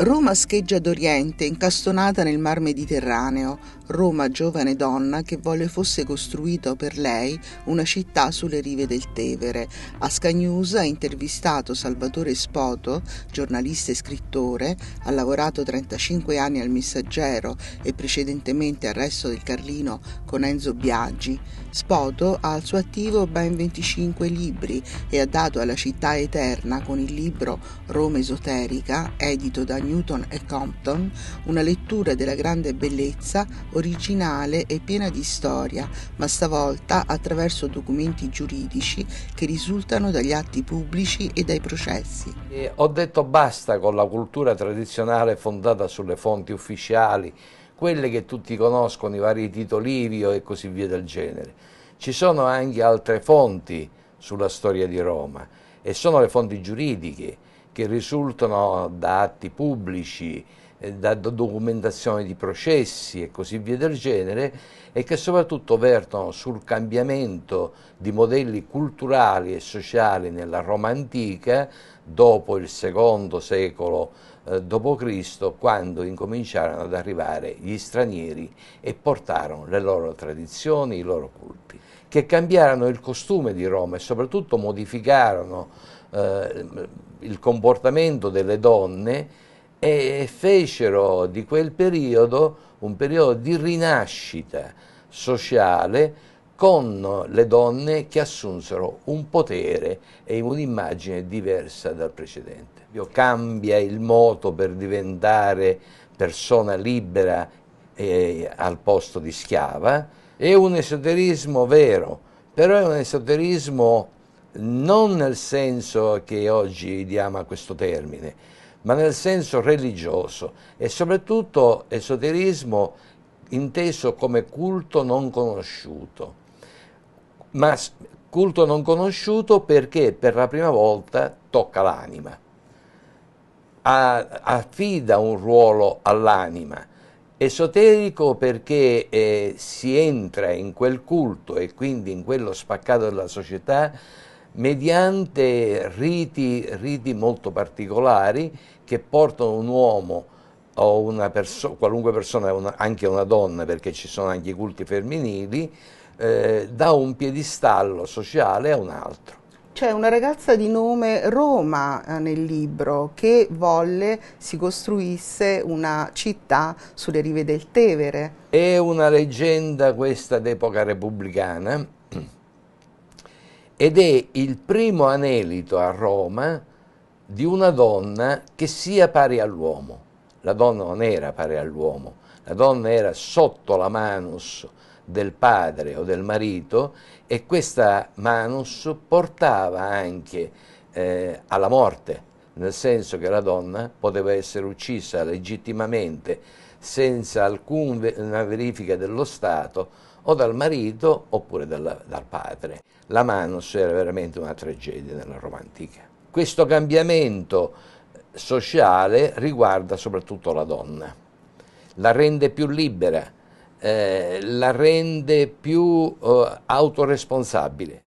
Roma scheggia d'Oriente, incastonata nel mar Mediterraneo, Roma giovane donna che volle fosse costruita per lei una città sulle rive del Tevere. A Sky News ha intervistato Salvatore Spoto, giornalista e scrittore, ha lavorato 35 anni al Messaggero e precedentemente al Resto del Carlino con Enzo Biaggi. Spoto ha al suo attivo ben 25 libri e ha dato alla città eterna con il libro Roma esoterica, edito da Newton e Compton una lettura della grande bellezza, originale e piena di storia, ma stavolta attraverso documenti giuridici che risultano dagli atti pubblici e dai processi. E ho detto basta con la cultura tradizionale fondata sulle fonti ufficiali, quelle che tutti conoscono, i vari Tito e così via del genere. Ci sono anche altre fonti sulla storia di Roma e sono le fonti giuridiche che risultano eh, da atti pubblici, da documentazione di processi e così via del genere e che soprattutto vertono sul cambiamento di modelli culturali e sociali nella Roma antica dopo il secondo secolo eh, d.C. quando incominciarono ad arrivare gli stranieri e portarono le loro tradizioni, i loro culti, che cambiarono il costume di Roma e soprattutto modificarono eh, il comportamento delle donne e fecero di quel periodo un periodo di rinascita sociale con le donne che assunsero un potere e un'immagine diversa dal precedente. Cambia il moto per diventare persona libera eh, al posto di schiava, è un esoterismo vero, però è un esoterismo non nel senso che oggi diamo a questo termine, ma nel senso religioso e soprattutto esoterismo inteso come culto non conosciuto. Ma culto non conosciuto perché per la prima volta tocca l'anima, affida un ruolo all'anima. Esoterico perché eh, si entra in quel culto e quindi in quello spaccato della società mediante riti, riti molto particolari che portano un uomo o una perso qualunque persona, una, anche una donna, perché ci sono anche i culti femminili, eh, da un piedistallo sociale a un altro. C'è una ragazza di nome Roma eh, nel libro che volle si costruisse una città sulle rive del Tevere. È una leggenda questa d'epoca repubblicana ed è il primo anelito a Roma di una donna che sia pari all'uomo. La donna non era pari all'uomo, la donna era sotto la manus del padre o del marito e questa manus portava anche eh, alla morte, nel senso che la donna poteva essere uccisa legittimamente senza alcuna verifica dello Stato o dal marito oppure dal, dal padre. La Manus era veramente una tragedia nella Roma antica. Questo cambiamento eh, sociale riguarda soprattutto la donna, la rende più libera, eh, la rende più eh, autoresponsabile.